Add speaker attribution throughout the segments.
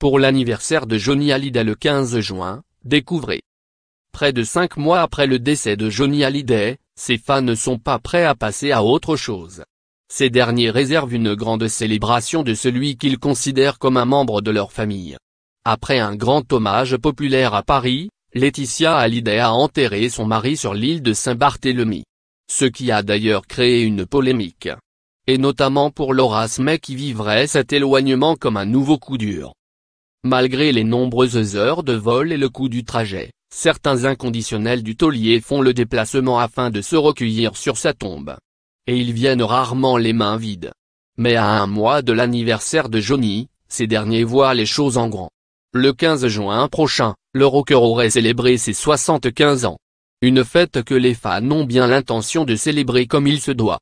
Speaker 1: pour l'anniversaire de Johnny Hallyday le 15 juin, découvrez. Près de cinq mois après le décès de Johnny Hallyday, ses fans ne sont pas prêts à passer à autre chose. Ces derniers réservent une grande célébration de celui qu'ils considèrent comme un membre de leur famille. Après un grand hommage populaire à Paris, Laetitia Hallyday a enterré son mari sur l'île de Saint-Barthélemy. Ce qui a d'ailleurs créé une polémique. Et notamment pour Laura Smey qui vivrait cet éloignement comme un nouveau coup dur. Malgré les nombreuses heures de vol et le coût du trajet, certains inconditionnels du taulier font le déplacement afin de se recueillir sur sa tombe. Et ils viennent rarement les mains vides. Mais à un mois de l'anniversaire de Johnny, ces derniers voient les choses en grand. Le 15 juin prochain, le rocker aurait célébré ses 75 ans. Une fête que les fans ont bien l'intention de célébrer comme il se doit.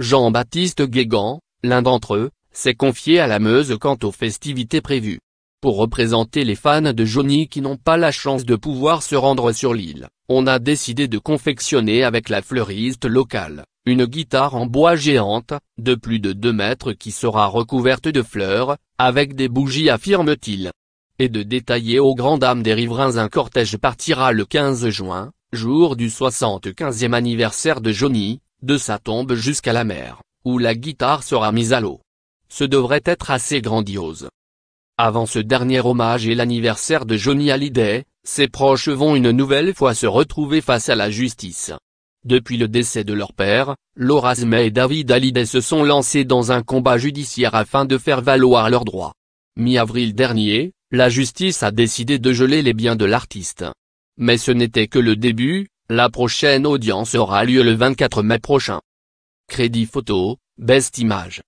Speaker 1: Jean-Baptiste Guégan, l'un d'entre eux, s'est confié à la Meuse quant aux festivités prévues. Pour représenter les fans de Johnny qui n'ont pas la chance de pouvoir se rendre sur l'île, on a décidé de confectionner avec la fleuriste locale, une guitare en bois géante, de plus de 2 mètres qui sera recouverte de fleurs, avec des bougies affirme-t-il. Et de détailler aux grandes dames des riverains un cortège partira le 15 juin, jour du 75e anniversaire de Johnny, de sa tombe jusqu'à la mer, où la guitare sera mise à l'eau. Ce devrait être assez grandiose, avant ce dernier hommage et l'anniversaire de Johnny Hallyday, ses proches vont une nouvelle fois se retrouver face à la justice. Depuis le décès de leur père, Laura et David Hallyday se sont lancés dans un combat judiciaire afin de faire valoir leurs droits. Mi-avril dernier, la justice a décidé de geler les biens de l'artiste. Mais ce n'était que le début, la prochaine audience aura lieu le 24 mai prochain. Crédit photo, Best Image